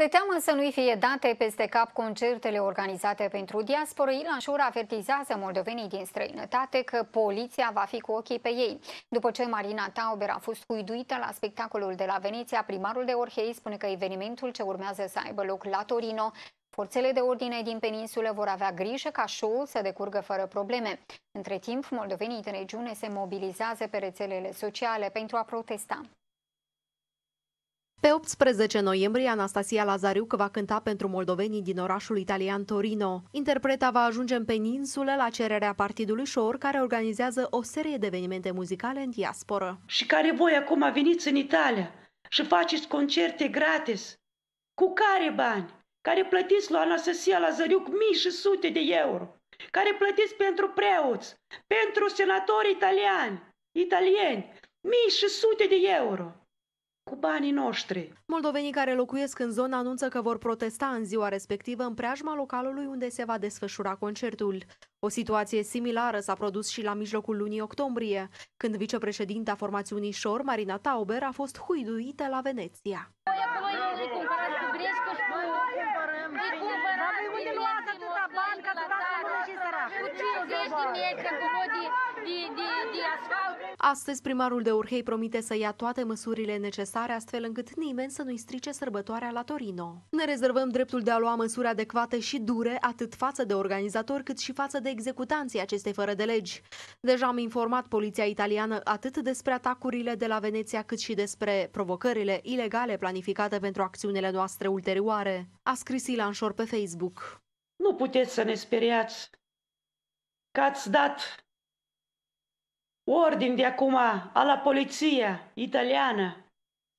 De teamă să nu-i fie date peste cap concertele organizate pentru diasporă, Ilan Șur avertizează moldovenii din străinătate că poliția va fi cu ochii pe ei. După ce Marina Tauber a fost huiduită la spectacolul de la Veneția, primarul de Orhei spune că evenimentul ce urmează să aibă loc la Torino Forțele de ordine din peninsulă vor avea grijă ca show-ul să decurgă fără probleme. Între timp, moldovenii din regiune se mobilizează pe rețelele sociale pentru a protesta. Pe 18 noiembrie, Anastasia Lazariuc va cânta pentru moldovenii din orașul italian Torino. Interpreta va ajunge în peninsulă la cererea partidului Șor, care organizează o serie de evenimente muzicale în diasporă. Și care voi acum veniți în Italia și faceți concerte gratis, cu care bani? Care plătiți la Anastasia Lazariuc mii și sute de euro, care plătiți pentru preoți, pentru senatori italiani, italieni, mii și sute de euro banii noștri. Moldovenii care locuiesc în zonă anunță că vor protesta în ziua respectivă în preajma localului unde se va desfășura concertul. O situație similară s-a produs și la mijlocul lunii octombrie, când vicepreședinta formațiunii Șor, Marina Tauber, a fost huiduită la Veneția. Astăzi, primarul de Urhei promite să ia toate măsurile necesare, astfel încât nimeni să nu-i strice sărbătoarea la Torino. Ne rezervăm dreptul de a lua măsuri adecvate și dure, atât față de organizatori, cât și față de executanții acestei fără de legi. Deja am informat poliția italiană atât despre atacurile de la Veneția, cât și despre provocările ilegale planificate pentru acțiunile noastre ulterioare. A scris Ilan Șor pe Facebook. Nu puteți să ne speriați că ați dat ordin de acum a la poliția italiană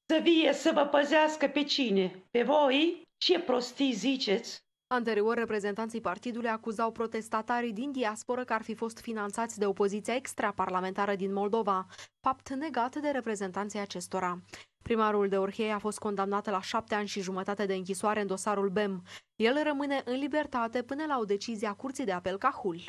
să vie să vă păzească pe cine? Pe voi? Ce prostii ziceți? Anterior, reprezentanții partidului acuzau protestatarii din diasporă că ar fi fost finanțați de opoziția extraparlamentară din Moldova, fapt negat de reprezentanții acestora. Primarul de Orhei a fost condamnat la șapte ani și jumătate de închisoare în dosarul BEM. El rămâne în libertate până la o decizie a Curții de Apel Cahul.